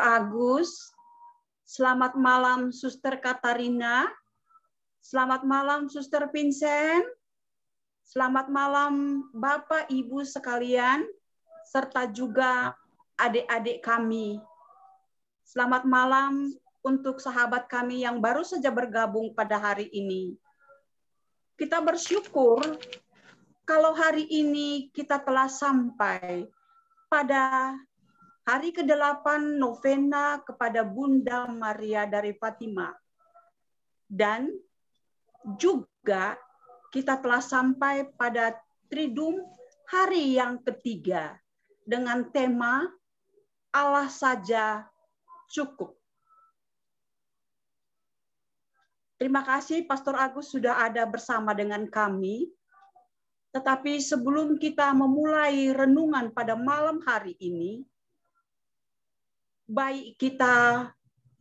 Agus. Selamat malam Suster Katarina. Selamat malam Suster Vincent. Selamat malam Bapak Ibu sekalian serta juga adik-adik kami. Selamat malam untuk sahabat kami yang baru saja bergabung pada hari ini. Kita bersyukur kalau hari ini kita telah sampai pada Hari ke-8 novena kepada Bunda Maria dari Fatima. Dan juga kita telah sampai pada Tridum hari yang ketiga dengan tema Allah saja cukup. Terima kasih Pastor Agus sudah ada bersama dengan kami. Tetapi sebelum kita memulai renungan pada malam hari ini, baik kita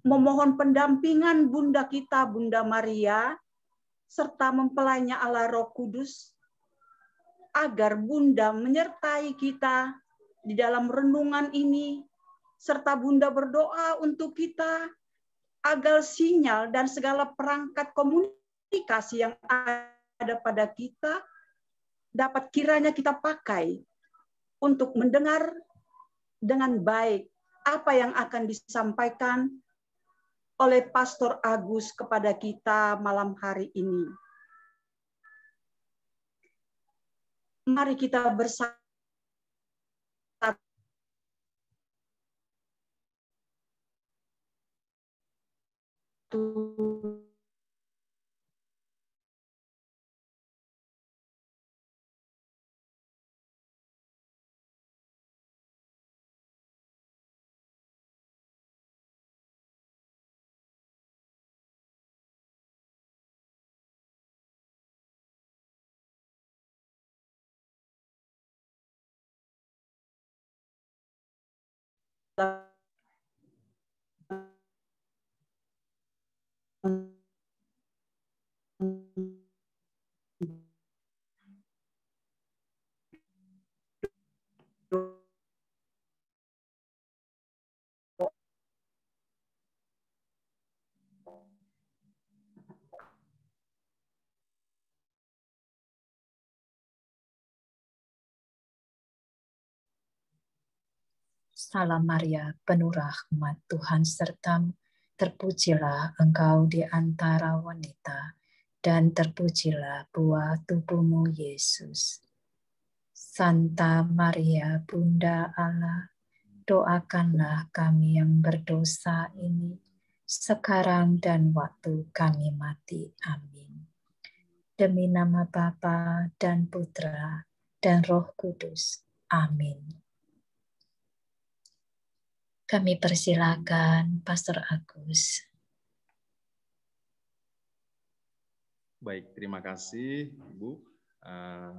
memohon pendampingan Bunda kita, Bunda Maria, serta mempelainya Allah Roh Kudus, agar Bunda menyertai kita di dalam renungan ini, serta Bunda berdoa untuk kita agar sinyal dan segala perangkat komunikasi yang ada pada kita dapat kiranya kita pakai untuk mendengar dengan baik apa yang akan disampaikan oleh Pastor Agus kepada kita malam hari ini. Mari kita bersama you. Thank you. Salam Maria, penuh rahmat Tuhan sertamu, terpujilah engkau di antara wanita, dan terpujilah buah tubuhmu Yesus. Santa Maria, Bunda Allah, doakanlah kami yang berdosa ini, sekarang dan waktu kami mati. Amin. Demi nama Bapa dan Putra dan Roh Kudus. Amin. Kami persilakan Pastor Agus. Baik, terima kasih Bu, Uh, eh,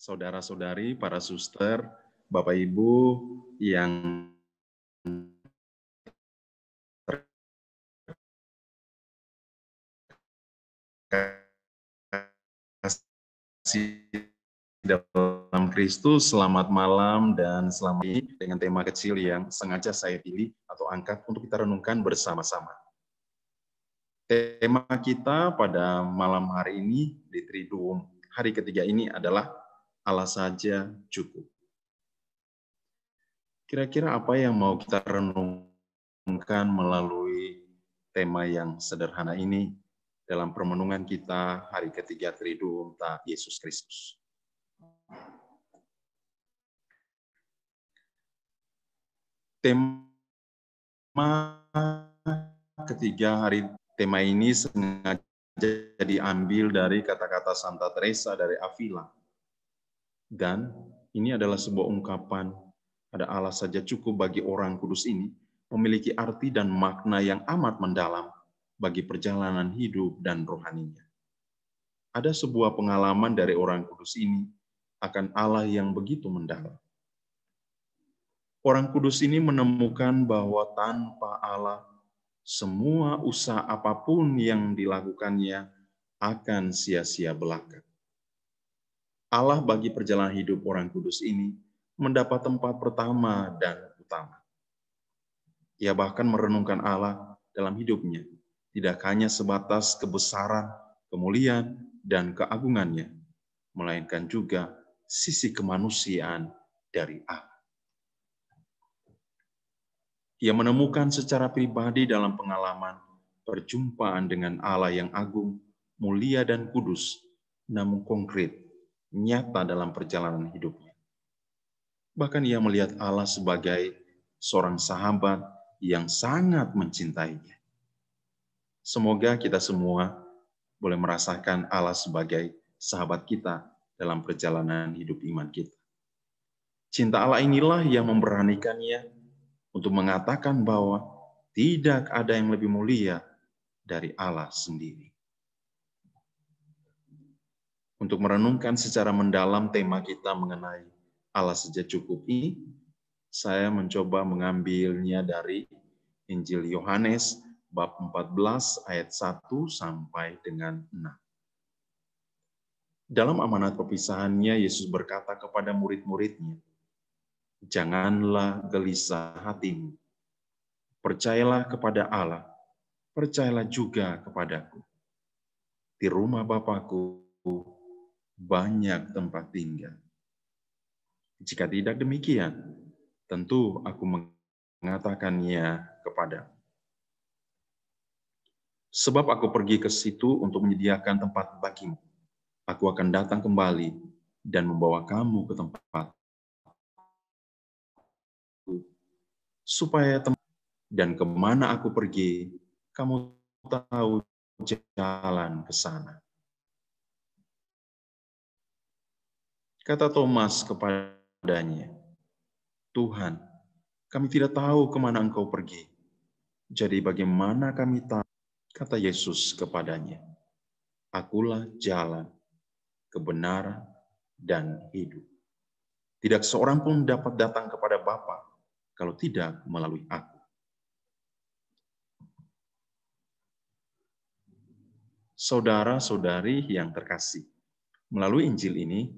Saudara-saudari, para suster, Bapak Ibu yang kasih dalam Kristus, selamat malam dan selamat pagi dengan tema kecil yang sengaja saya pilih atau angkat untuk kita renungkan bersama-sama. Tema kita pada malam hari ini di Triduum hari ketiga ini adalah Allah saja cukup. Kira-kira apa yang mau kita renungkan melalui tema yang sederhana ini dalam permenungan kita hari ketiga Triduum tak Yesus Kristus? tema ketiga hari tema ini sengaja diambil dari kata-kata Santa Teresa dari Avila. Dan ini adalah sebuah ungkapan ada Allah saja cukup bagi orang kudus ini memiliki arti dan makna yang amat mendalam bagi perjalanan hidup dan rohaninya. Ada sebuah pengalaman dari orang kudus ini akan Allah yang begitu mendalam orang kudus ini menemukan bahwa tanpa Allah, semua usaha apapun yang dilakukannya akan sia-sia belaka. Allah bagi perjalanan hidup orang kudus ini mendapat tempat pertama dan utama. Ia bahkan merenungkan Allah dalam hidupnya, tidak hanya sebatas kebesaran, kemuliaan, dan keagungannya, melainkan juga sisi kemanusiaan dari Allah ia menemukan secara pribadi dalam pengalaman perjumpaan dengan Allah yang agung, mulia dan kudus, namun konkret, nyata dalam perjalanan hidupnya. Bahkan ia melihat Allah sebagai seorang sahabat yang sangat mencintainya. Semoga kita semua boleh merasakan Allah sebagai sahabat kita dalam perjalanan hidup iman kita. Cinta Allah inilah yang memberanikannya untuk mengatakan bahwa tidak ada yang lebih mulia dari Allah sendiri. Untuk merenungkan secara mendalam tema kita mengenai Allah saja cukupi, saya mencoba mengambilnya dari Injil Yohanes bab 14 ayat 1 sampai dengan 6. Dalam amanat perpisahannya, Yesus berkata kepada murid-muridnya, janganlah gelisah hatimu. Percayalah kepada Allah, percayalah juga kepadaku. Di rumah Bapakku banyak tempat tinggal. Jika tidak demikian, tentu aku mengatakannya kepada. Sebab aku pergi ke situ untuk menyediakan tempat bagimu. Aku akan datang kembali dan membawa kamu ke tempat supaya teman dan kemana aku pergi, kamu tahu jalan ke sana. Kata Thomas kepadanya, Tuhan, kami tidak tahu kemana engkau pergi. Jadi bagaimana kami tahu? Kata Yesus kepadanya, Akulah jalan, kebenaran, dan hidup. Tidak seorang pun dapat datang kepada Bapa kalau tidak melalui aku. Saudara-saudari yang terkasih, melalui Injil ini,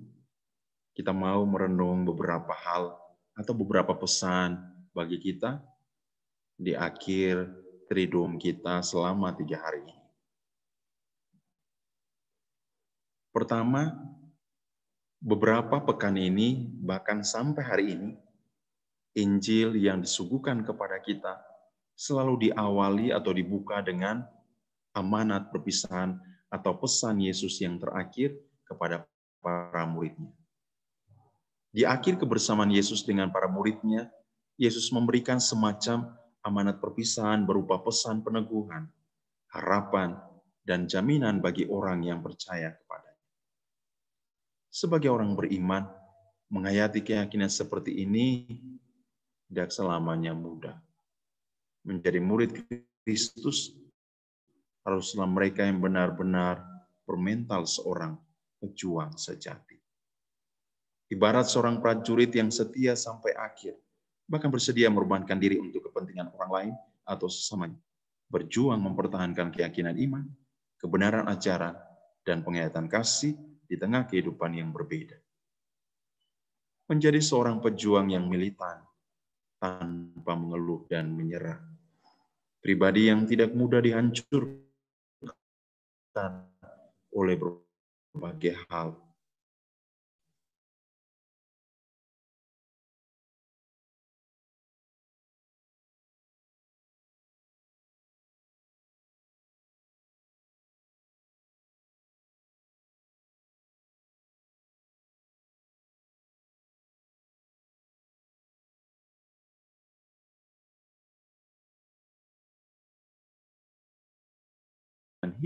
kita mau merenung beberapa hal atau beberapa pesan bagi kita di akhir tridum kita selama tiga hari ini. Pertama, beberapa pekan ini, bahkan sampai hari ini, Injil yang disuguhkan kepada kita selalu diawali atau dibuka dengan amanat perpisahan atau pesan Yesus yang terakhir kepada para muridnya. Di akhir kebersamaan Yesus dengan para muridnya, Yesus memberikan semacam amanat perpisahan berupa pesan peneguhan, harapan, dan jaminan bagi orang yang percaya kepadanya. Sebagai orang beriman, menghayati keyakinan seperti ini tidak selamanya mudah. Menjadi murid Kristus haruslah mereka yang benar-benar bermental seorang pejuang sejati. Ibarat seorang prajurit yang setia sampai akhir, bahkan bersedia merubahkan diri untuk kepentingan orang lain atau sesamanya. Berjuang mempertahankan keyakinan iman, kebenaran ajaran, dan penghayatan kasih di tengah kehidupan yang berbeda. Menjadi seorang pejuang yang militan tanpa mengeluh dan menyerah. Pribadi yang tidak mudah dihancurkan oleh berbagai hal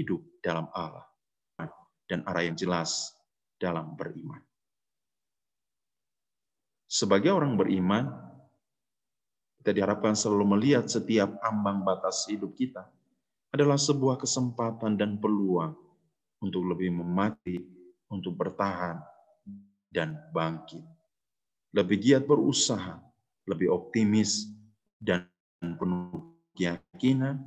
hidup dalam Allah dan arah yang jelas dalam beriman. Sebagai orang beriman, kita diharapkan selalu melihat setiap ambang batas hidup kita adalah sebuah kesempatan dan peluang untuk lebih memati, untuk bertahan, dan bangkit. Lebih giat berusaha, lebih optimis, dan penuh keyakinan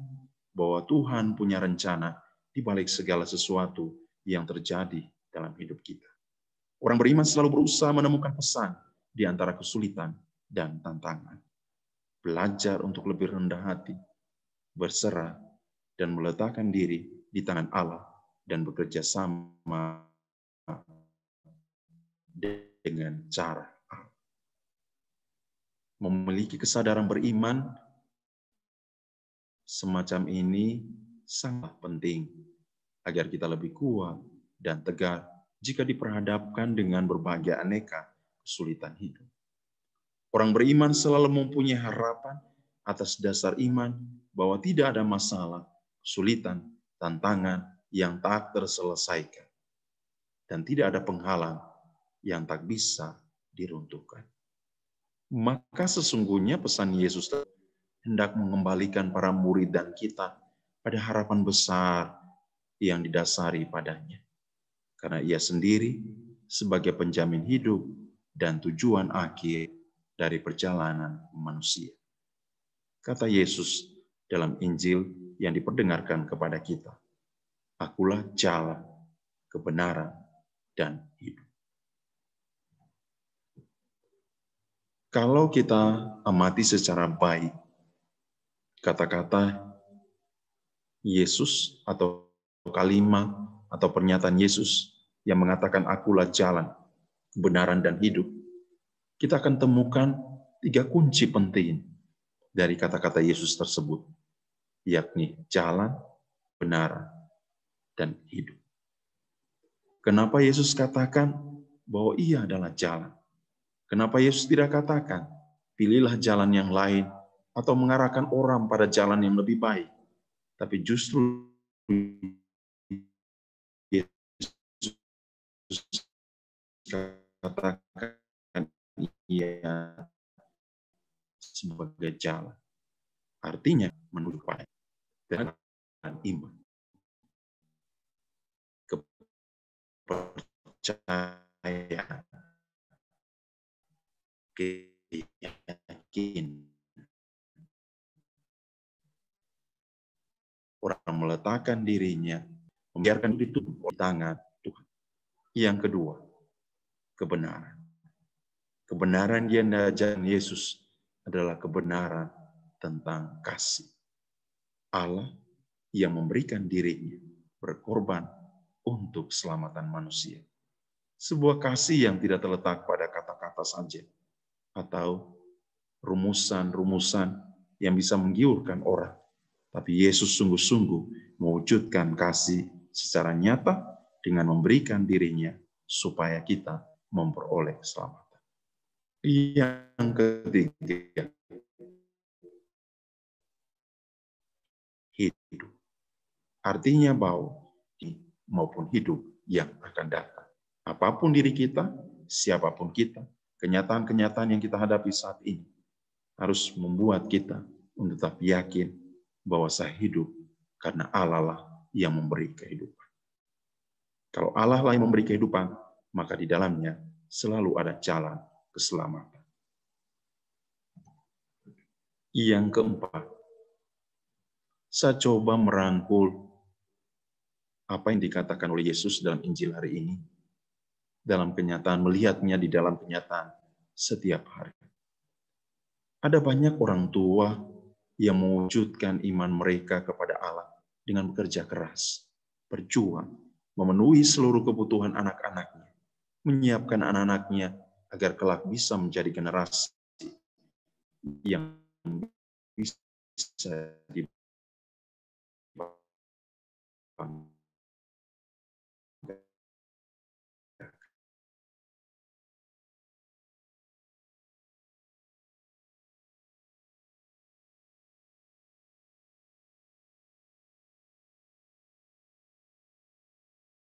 bahwa Tuhan punya rencana di balik segala sesuatu yang terjadi dalam hidup kita. Orang beriman selalu berusaha menemukan pesan di antara kesulitan dan tantangan. Belajar untuk lebih rendah hati, berserah, dan meletakkan diri di tangan Allah dan bekerja sama dengan cara memiliki kesadaran beriman semacam ini sangat penting agar kita lebih kuat dan tegar jika diperhadapkan dengan berbagai aneka kesulitan hidup. Orang beriman selalu mempunyai harapan atas dasar iman bahwa tidak ada masalah, kesulitan, tantangan yang tak terselesaikan dan tidak ada penghalang yang tak bisa diruntuhkan. Maka sesungguhnya pesan Yesus hendak mengembalikan para murid dan kita pada harapan besar yang didasari padanya. Karena ia sendiri sebagai penjamin hidup dan tujuan akhir dari perjalanan manusia. Kata Yesus dalam Injil yang diperdengarkan kepada kita, Akulah jalan, kebenaran, dan hidup. Kalau kita amati secara baik kata-kata Yesus atau kalimat atau pernyataan Yesus yang mengatakan akulah jalan, kebenaran dan hidup. Kita akan temukan tiga kunci penting dari kata-kata Yesus tersebut, yakni jalan, kebenaran, dan hidup. Kenapa Yesus katakan bahwa ia adalah jalan? Kenapa Yesus tidak katakan, pilihlah jalan yang lain atau mengarahkan orang pada jalan yang lebih baik? tapi justru Yesus katakan ia sebagai jalan. Artinya menuju pada iman. Kepercayaan. Keyakinan. Orang meletakkan dirinya, membiarkan ditutup oleh tangan Tuhan. Yang kedua, kebenaran. Kebenaran yang diajarkan Yesus adalah kebenaran tentang kasih. Allah yang memberikan dirinya berkorban untuk keselamatan manusia. Sebuah kasih yang tidak terletak pada kata-kata saja atau rumusan-rumusan yang bisa menggiurkan orang, tapi Yesus sungguh-sungguh mewujudkan kasih secara nyata dengan memberikan dirinya supaya kita memperoleh keselamatan. Yang ketiga, hidup. Artinya bahwa maupun hidup yang akan datang. Apapun diri kita, siapapun kita, kenyataan-kenyataan yang kita hadapi saat ini harus membuat kita untuk tetap yakin bahwa saya hidup karena Allah lah yang memberi kehidupan. Kalau Allah lah yang memberi kehidupan, maka di dalamnya selalu ada jalan keselamatan. Yang keempat, saya coba merangkul apa yang dikatakan oleh Yesus dalam Injil hari ini, dalam kenyataan, melihatnya di dalam kenyataan setiap hari. Ada banyak orang tua yang mewujudkan iman mereka kepada Allah dengan bekerja keras, berjuang, memenuhi seluruh kebutuhan anak-anaknya, menyiapkan anak-anaknya agar kelak bisa menjadi generasi yang bisa dibangun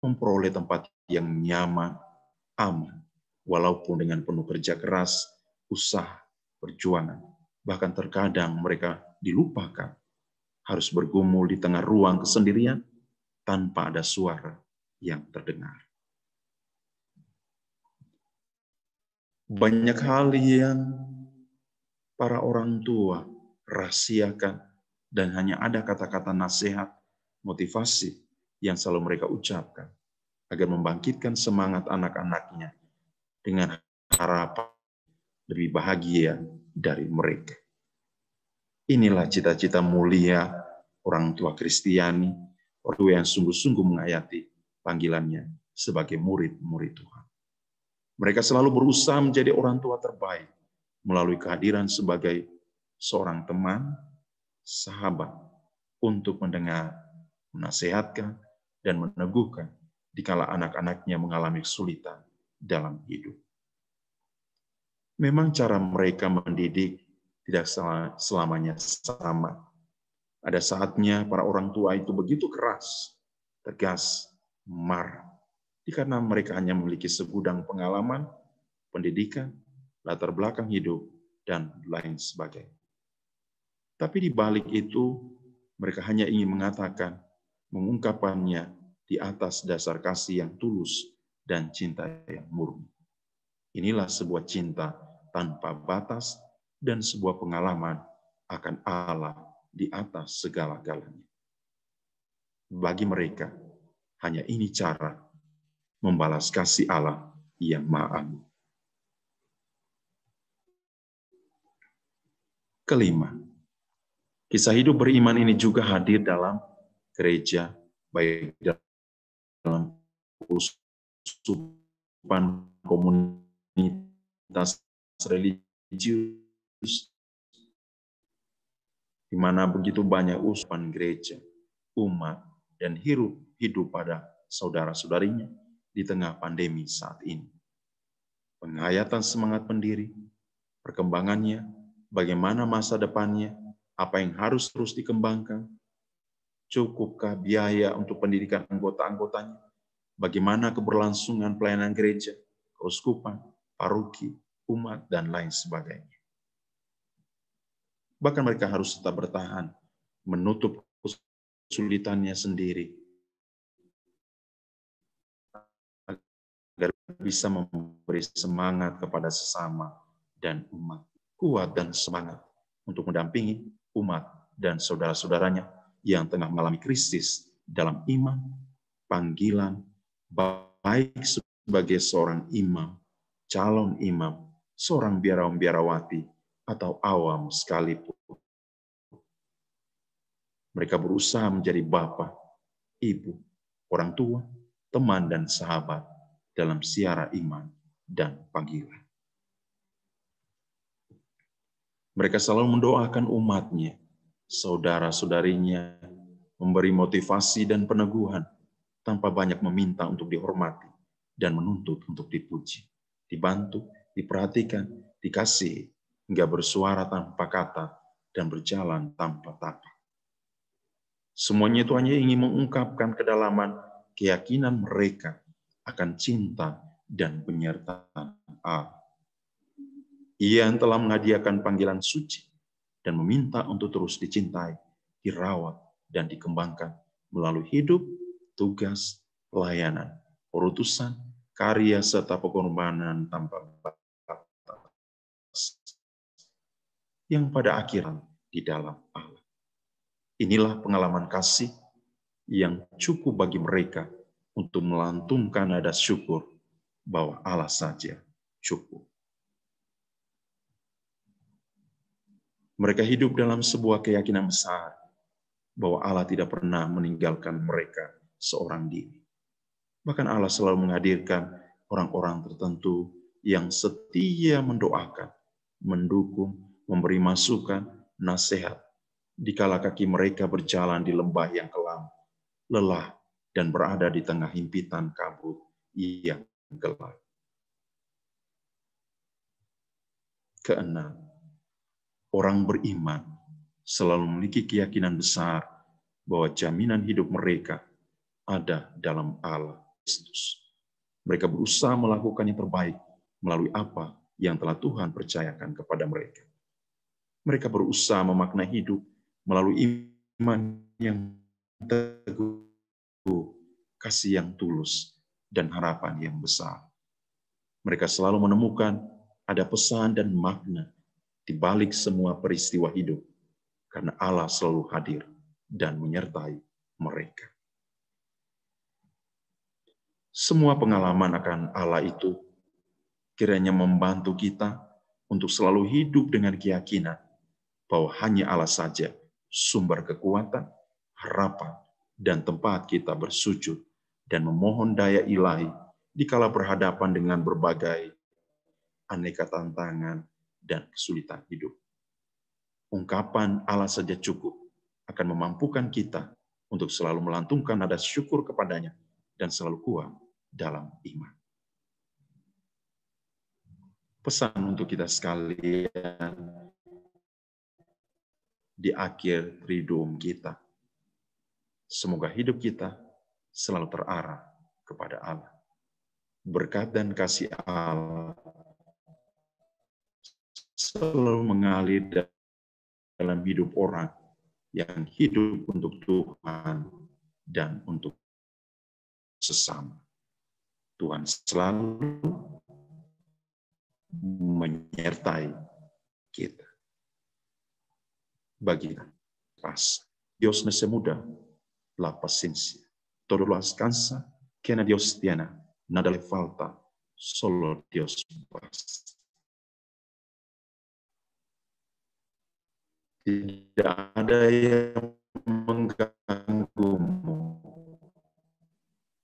memperoleh tempat yang nyaman, aman, walaupun dengan penuh kerja keras, usaha, perjuangan. Bahkan terkadang mereka dilupakan, harus bergumul di tengah ruang kesendirian tanpa ada suara yang terdengar. Banyak hal yang para orang tua rahasiakan dan hanya ada kata-kata nasihat, motivasi, yang selalu mereka ucapkan agar membangkitkan semangat anak-anaknya dengan harapan lebih bahagia dari mereka. Inilah cita-cita mulia orang tua Kristiani, orang tua yang sungguh-sungguh menghayati panggilannya sebagai murid-murid Tuhan. Mereka selalu berusaha menjadi orang tua terbaik melalui kehadiran sebagai seorang teman, sahabat, untuk mendengar, menasehatkan, dan meneguhkan dikala anak-anaknya mengalami kesulitan dalam hidup. Memang cara mereka mendidik tidak selamanya sama. Ada saatnya para orang tua itu begitu keras, tegas, marah, karena mereka hanya memiliki segudang pengalaman, pendidikan, latar belakang hidup, dan lain sebagainya. Tapi di balik itu, mereka hanya ingin mengatakan, mengungkapannya di atas dasar kasih yang tulus dan cinta yang murni. Inilah sebuah cinta tanpa batas dan sebuah pengalaman akan Allah di atas segala-galanya. Bagi mereka, hanya ini cara membalas kasih Allah yang maha Kelima, kisah hidup beriman ini juga hadir dalam gereja, baik dalam usupan komunitas religius, di mana begitu banyak usupan gereja, umat, dan hidup, hidup pada saudara-saudarinya di tengah pandemi saat ini. Penghayatan semangat pendiri, perkembangannya, bagaimana masa depannya, apa yang harus terus dikembangkan, Cukupkah biaya untuk pendidikan anggota-anggotanya? Bagaimana keberlangsungan pelayanan gereja, keuskupan, paroki, umat, dan lain sebagainya. Bahkan mereka harus tetap bertahan, menutup kesulitannya sendiri, agar bisa memberi semangat kepada sesama dan umat. Kuat dan semangat untuk mendampingi umat dan saudara-saudaranya yang tengah mengalami krisis dalam iman, panggilan, baik sebagai seorang imam, calon imam, seorang biarawan-biarawati, atau awam sekalipun. Mereka berusaha menjadi bapak, ibu, orang tua, teman, dan sahabat dalam siara iman dan panggilan. Mereka selalu mendoakan umatnya saudara-saudarinya memberi motivasi dan peneguhan tanpa banyak meminta untuk dihormati dan menuntut untuk dipuji, dibantu, diperhatikan, dikasih, hingga bersuara tanpa kata dan berjalan tanpa tapa. Semuanya itu hanya ingin mengungkapkan kedalaman keyakinan mereka akan cinta dan penyertaan Allah. Ia yang telah menghadiahkan panggilan suci dan meminta untuk terus dicintai, dirawat, dan dikembangkan melalui hidup, tugas, pelayanan, perutusan, karya, serta pengorbanan tanpa batas yang pada akhirnya di dalam Allah. Inilah pengalaman kasih yang cukup bagi mereka untuk melantunkan nada syukur bahwa Allah saja cukup. Mereka hidup dalam sebuah keyakinan besar bahwa Allah tidak pernah meninggalkan mereka seorang diri. Bahkan Allah selalu menghadirkan orang-orang tertentu yang setia mendoakan, mendukung, memberi masukan, nasihat, dikala kaki mereka berjalan di lembah yang kelam, lelah, dan berada di tengah himpitan kabut yang gelap. Keenam, orang beriman selalu memiliki keyakinan besar bahwa jaminan hidup mereka ada dalam Allah Kristus. Mereka berusaha melakukan yang terbaik melalui apa yang telah Tuhan percayakan kepada mereka. Mereka berusaha memaknai hidup melalui iman yang teguh, kasih yang tulus, dan harapan yang besar. Mereka selalu menemukan ada pesan dan makna di balik semua peristiwa hidup, karena Allah selalu hadir dan menyertai mereka. Semua pengalaman akan Allah itu kiranya membantu kita untuk selalu hidup dengan keyakinan bahwa hanya Allah saja sumber kekuatan, harapan, dan tempat kita bersujud dan memohon daya ilahi dikala berhadapan dengan berbagai aneka tantangan dan kesulitan hidup. Ungkapan Allah saja cukup akan memampukan kita untuk selalu melantungkan nada syukur kepadanya dan selalu kuat dalam iman. Pesan untuk kita sekalian di akhir ridom kita. Semoga hidup kita selalu terarah kepada Allah. Berkat dan kasih Allah selalu mengalir dalam hidup orang yang hidup untuk Tuhan dan untuk sesama. Tuhan selalu menyertai kita. Bagi ras, Dios nese muda la paciência. Todo lo alcança, que na Dios tiene, nada le falta, solo Dios basta. tidak ada yang mengganggumu.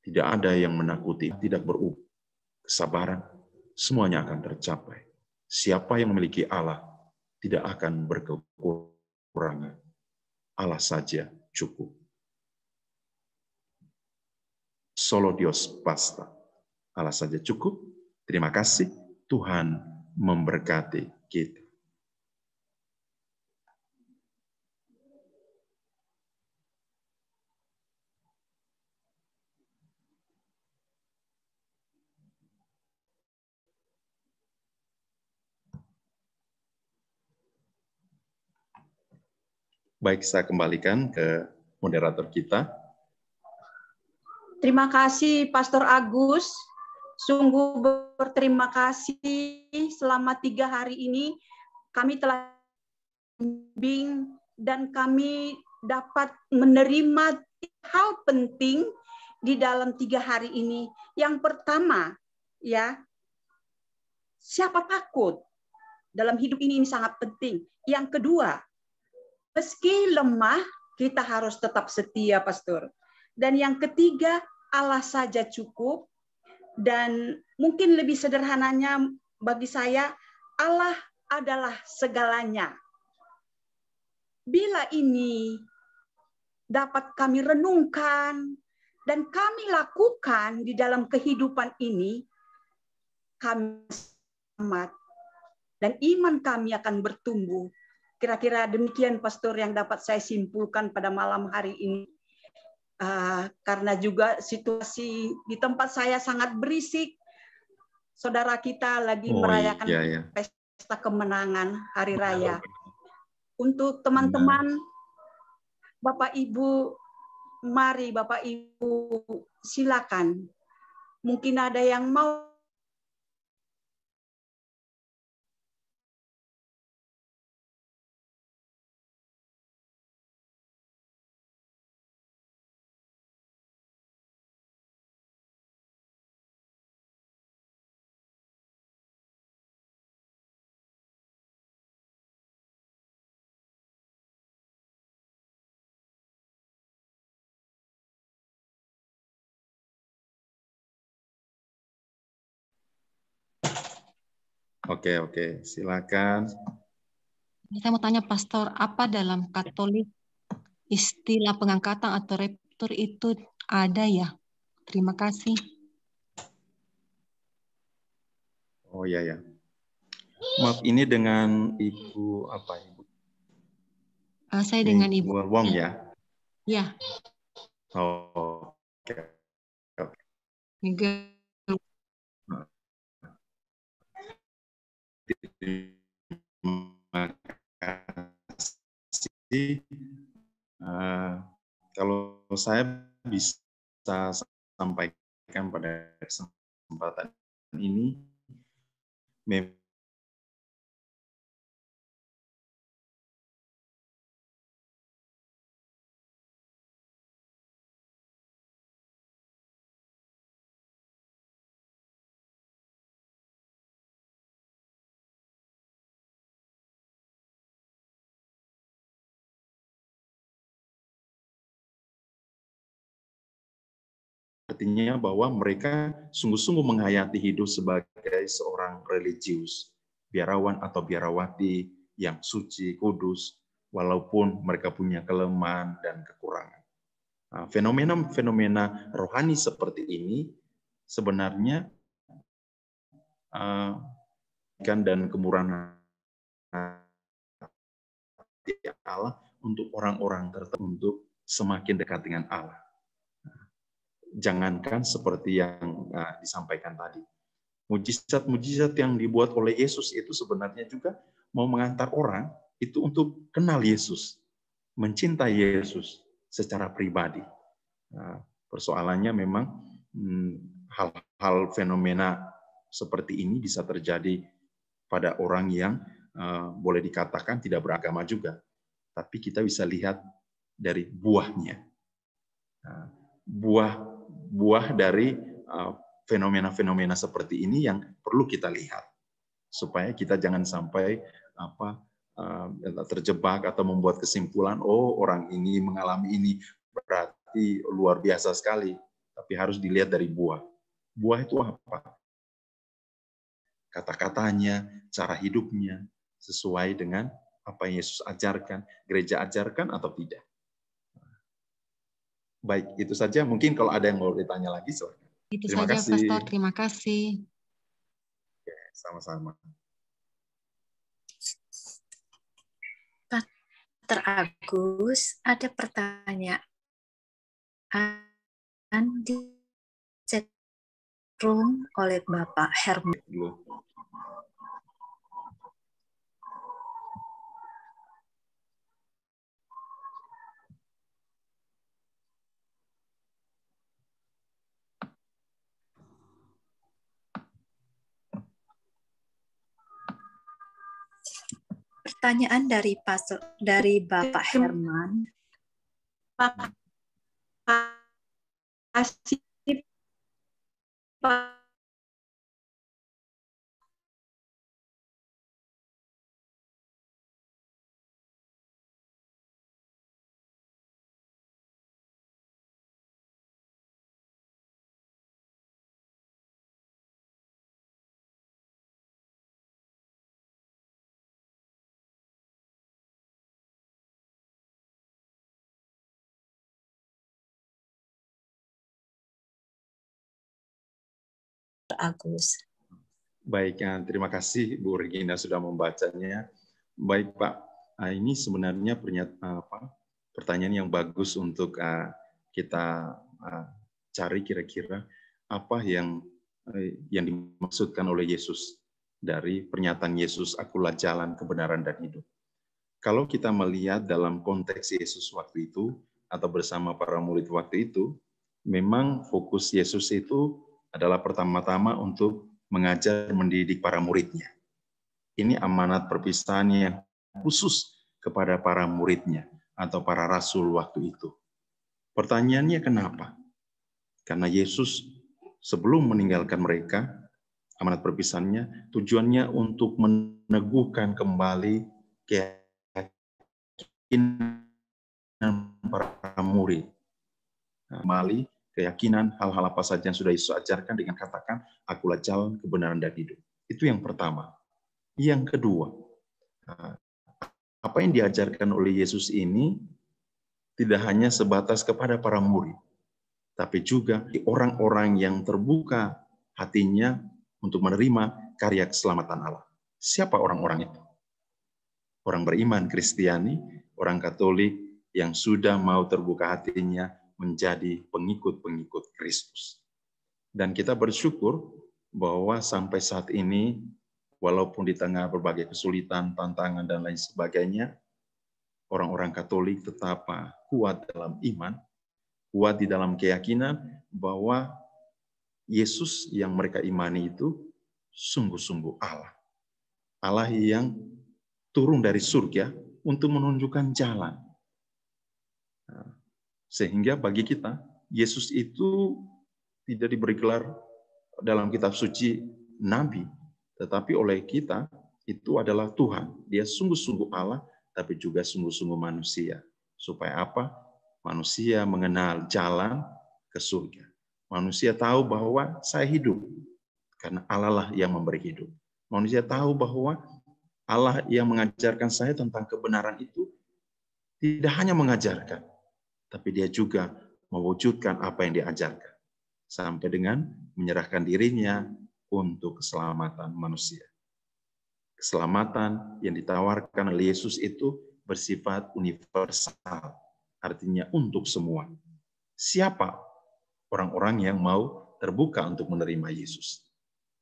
Tidak ada yang menakuti, tidak berubah. Kesabaran, semuanya akan tercapai. Siapa yang memiliki Allah tidak akan berkekurangan. Allah saja cukup. Solo Dios pasta, Allah saja cukup. Terima kasih. Tuhan memberkati kita. Baik, saya kembalikan ke moderator kita. Terima kasih Pastor Agus. Sungguh berterima kasih selama tiga hari ini kami telah bimbing dan kami dapat menerima hal penting di dalam tiga hari ini. Yang pertama, ya siapa takut dalam hidup ini ini sangat penting. Yang kedua, Meski lemah, kita harus tetap setia, Pastor. Dan yang ketiga, Allah saja cukup. Dan mungkin lebih sederhananya bagi saya, Allah adalah segalanya. Bila ini dapat kami renungkan dan kami lakukan di dalam kehidupan ini, kami selamat dan iman kami akan bertumbuh Kira-kira demikian pastor yang dapat saya simpulkan pada malam hari ini. Uh, karena juga situasi di tempat saya sangat berisik. Saudara kita lagi oh, merayakan iya, iya. pesta kemenangan hari raya. Untuk teman-teman, Bapak Ibu, mari Bapak Ibu silakan. Mungkin ada yang mau Oke, oke. Silakan. Saya mau tanya Pastor, apa dalam Katolik istilah pengangkatan atau rapture itu ada ya? Terima kasih. Oh iya ya. Maaf, ini dengan Ibu apa Ibu? Uh, saya dengan Ibu, Ibu Wong ya. Ya. Oh, oke. Okay. Okay. terima kasih. Uh, kalau saya bisa sampaikan pada kesempatan ini, memang artinya bahwa mereka sungguh-sungguh menghayati hidup sebagai seorang religius, biarawan atau biarawati yang suci, kudus, walaupun mereka punya kelemahan dan kekurangan. Nah, Fenomena-fenomena rohani seperti ini sebenarnya ikan eh, uh, dan kemurahan Allah untuk orang-orang tertentu untuk semakin dekat dengan Allah jangankan seperti yang uh, disampaikan tadi. Mujizat-mujizat yang dibuat oleh Yesus itu sebenarnya juga mau mengantar orang itu untuk kenal Yesus, mencintai Yesus secara pribadi. Eh, persoalannya memang hmm, hal-hal fenomena seperti ini bisa terjadi pada orang yang eh, boleh dikatakan tidak beragama juga, tapi kita bisa lihat dari buahnya. buah buah dari uh, fenomena-fenomena seperti ini yang perlu kita lihat supaya kita jangan sampai apa uh, terjebak atau membuat kesimpulan oh orang ini mengalami ini berarti luar biasa sekali tapi harus dilihat dari buah buah itu apa kata-katanya cara hidupnya sesuai dengan apa yang Yesus ajarkan gereja ajarkan atau tidak Baik, itu saja. Mungkin kalau ada yang mau ditanya lagi, silakan. Itu terima saja, kasih. Pastor. Terima kasih. Oke, sama-sama. Pastor Agus, ada pertanyaan di chat room oleh Bapak Herman. pertanyaan dari Pas dari Bapak Herman. Pak, Pak, Pak Agus. Baik, eh, terima kasih Bu Regina sudah membacanya. Baik Pak, eh, ini sebenarnya pernyataan eh, apa, pertanyaan yang bagus untuk kita cari kira-kira apa yang yang dimaksudkan oleh Yesus dari pernyataan Yesus, akulah jalan kebenaran dan hidup. Kalau kita melihat dalam konteks Yesus waktu itu, atau bersama para murid waktu itu, memang fokus Yesus itu adalah pertama-tama untuk mengajar mendidik para muridnya. Ini amanat perpisahan yang khusus kepada para muridnya atau para rasul waktu itu. Pertanyaannya kenapa? Karena Yesus sebelum meninggalkan mereka, amanat perpisahannya, tujuannya untuk meneguhkan kembali keyakinan para murid. Kembali keyakinan, hal-hal apa saja yang sudah Yesus ajarkan dengan katakan, akulah jalan, kebenaran, dan hidup. Itu yang pertama. Yang kedua, apa yang diajarkan oleh Yesus ini tidak hanya sebatas kepada para murid, tapi juga orang-orang yang terbuka hatinya untuk menerima karya keselamatan Allah. Siapa orang-orang itu? Orang beriman, Kristiani, orang Katolik yang sudah mau terbuka hatinya menjadi pengikut-pengikut Kristus. Dan kita bersyukur bahwa sampai saat ini, walaupun di tengah berbagai kesulitan, tantangan, dan lain sebagainya, orang-orang Katolik tetap kuat dalam iman, kuat di dalam keyakinan bahwa Yesus yang mereka imani itu sungguh-sungguh Allah. Allah yang turun dari surga untuk menunjukkan jalan. Sehingga bagi kita, Yesus itu tidak diberi gelar dalam kitab suci nabi, tetapi oleh kita itu adalah Tuhan. Dia sungguh-sungguh Allah, tapi juga sungguh-sungguh manusia. Supaya apa? Manusia mengenal jalan ke surga. Manusia tahu bahwa saya hidup, karena Allah lah yang memberi hidup. Manusia tahu bahwa Allah yang mengajarkan saya tentang kebenaran itu tidak hanya mengajarkan, tapi dia juga mewujudkan apa yang diajarkan sampai dengan menyerahkan dirinya untuk keselamatan manusia. Keselamatan yang ditawarkan oleh Yesus itu bersifat universal, artinya untuk semua. Siapa orang-orang yang mau terbuka untuk menerima Yesus?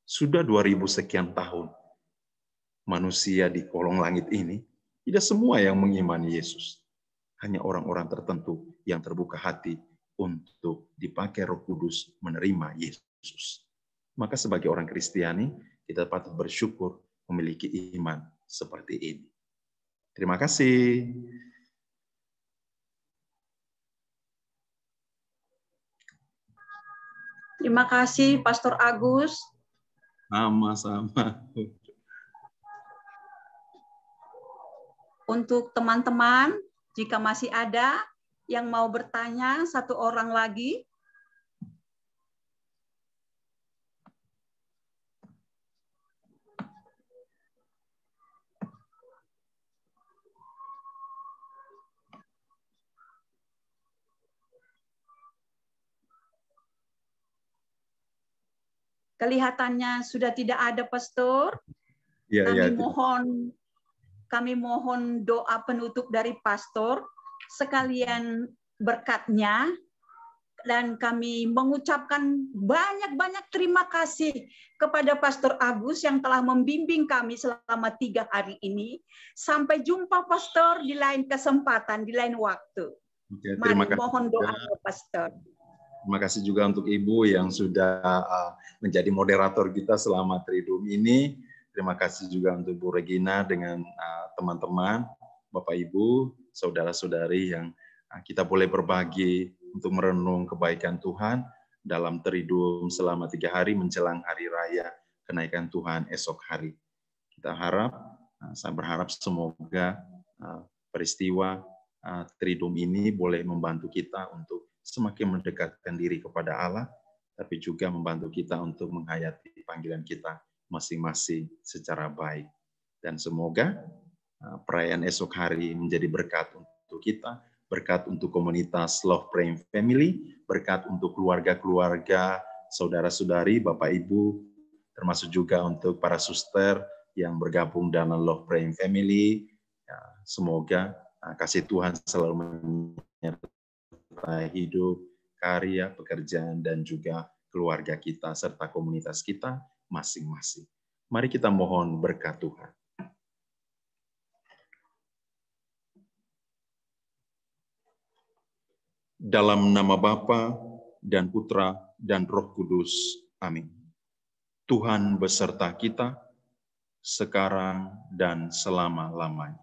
Sudah 2000 sekian tahun manusia di kolong langit ini, tidak semua yang mengimani Yesus hanya orang-orang tertentu yang terbuka hati untuk dipakai Roh Kudus menerima Yesus. Maka sebagai orang Kristiani, kita patut bersyukur memiliki iman seperti ini. Terima kasih. Terima kasih Pastor Agus. Sama-sama. Untuk teman-teman jika masih ada yang mau bertanya satu orang lagi, kelihatannya sudah tidak ada pastor. Ya, Kami ya, mohon kami mohon doa penutup dari pastor sekalian berkatnya dan kami mengucapkan banyak-banyak terima kasih kepada Pastor Agus yang telah membimbing kami selama tiga hari ini. Sampai jumpa Pastor di lain kesempatan, di lain waktu. Oke, terima Mari kasih mohon doa juga. Pastor. Terima kasih juga untuk Ibu yang sudah uh, menjadi moderator kita selama Tridum ini. Terima kasih juga untuk Bu Regina dengan ah, teman-teman, uh, Bapak Ibu, saudara-saudari yang uh, kita boleh berbagi untuk merenung kebaikan Tuhan dalam teridum selama tiga hari menjelang hari raya kenaikan Tuhan esok hari. Kita harap, uh, saya berharap semoga uh, peristiwa uh, teridum ini boleh membantu kita untuk semakin mendekatkan diri kepada Allah, tapi juga membantu kita untuk menghayati panggilan kita masing-masing secara baik. Dan semoga uh, perayaan esok hari menjadi berkat untuk kita, berkat untuk komunitas Love Praying Family, berkat untuk keluarga-keluarga, saudara-saudari, Bapak Ibu, termasuk juga untuk para suster yang bergabung dalam Love Praying Family. Ya, semoga uh, kasih Tuhan selalu menyertai hidup, karya, pekerjaan, dan juga keluarga kita serta komunitas kita masing-masing. Mari kita mohon berkat Tuhan. Dalam nama Bapa dan Putra dan Roh Kudus. Amin. Tuhan beserta kita sekarang dan selama-lamanya.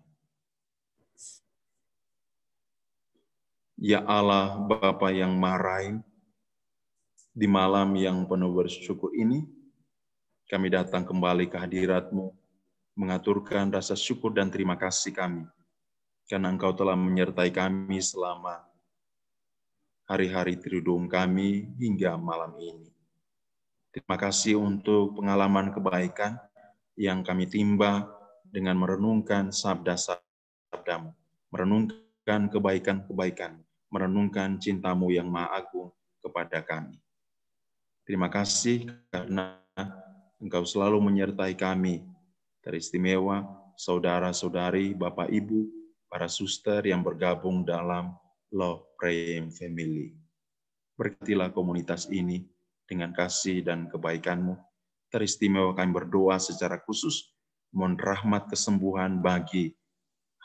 Ya Allah Bapa yang marai, di malam yang penuh bersyukur ini, kami datang kembali ke hadiratmu, mengaturkan rasa syukur dan terima kasih kami, karena engkau telah menyertai kami selama hari-hari tridung kami hingga malam ini. Terima kasih untuk pengalaman kebaikan yang kami timba dengan merenungkan sabda-sabdamu, merenungkan kebaikan-kebaikan, merenungkan cintamu yang maha agung kepada kami. Terima kasih karena Engkau selalu menyertai kami, teristimewa saudara-saudari, Bapak Ibu, para suster yang bergabung dalam Love Praying Family. Berkatilah komunitas ini dengan kasih dan kebaikanmu. Teristimewa kami berdoa secara khusus, mohon rahmat kesembuhan bagi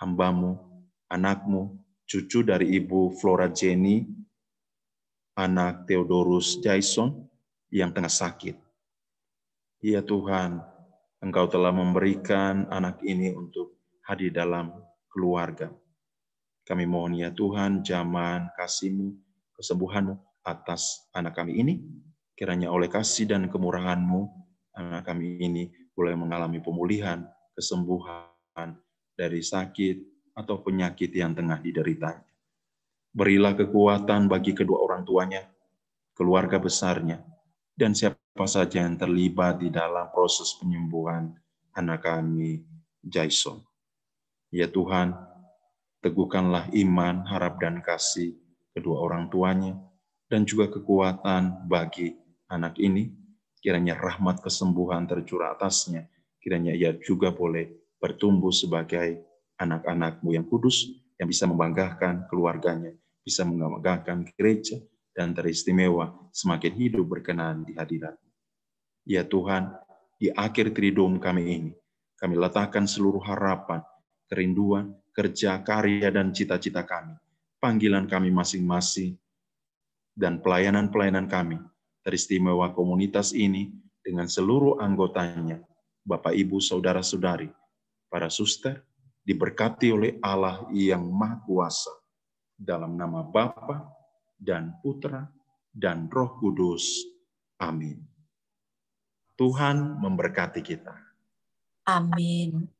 hambamu, anakmu, cucu dari Ibu Flora Jenny, anak Theodorus Jason yang tengah sakit. Ya Tuhan, Engkau telah memberikan anak ini untuk hadir dalam keluarga. Kami mohon ya Tuhan, zaman kasih-Mu, atas anak kami ini. Kiranya oleh kasih dan kemurahanmu, anak kami ini boleh mengalami pemulihan, kesembuhan dari sakit atau penyakit yang tengah dideritanya. Berilah kekuatan bagi kedua orang tuanya, keluarga besarnya, dan siapa saja yang terlibat di dalam proses penyembuhan anak kami Jason. Ya Tuhan, teguhkanlah iman, harap, dan kasih kedua orang tuanya, dan juga kekuatan bagi anak ini. Kiranya rahmat kesembuhan tercurah atasnya, kiranya ia juga boleh bertumbuh sebagai anak-anakmu yang kudus, yang bisa membanggakan keluarganya, bisa membanggakan gereja, dan teristimewa semakin hidup berkenan di hadirat Ya Tuhan, di akhir tridom kami ini, kami letakkan seluruh harapan, kerinduan, kerja, karya, dan cita-cita kami, panggilan kami masing-masing, dan pelayanan-pelayanan kami, teristimewa komunitas ini dengan seluruh anggotanya, Bapak, Ibu, Saudara-saudari, para suster, diberkati oleh Allah yang Maha Kuasa. Dalam nama Bapa dan Putra dan Roh Kudus. Amin. Tuhan memberkati kita. Amin.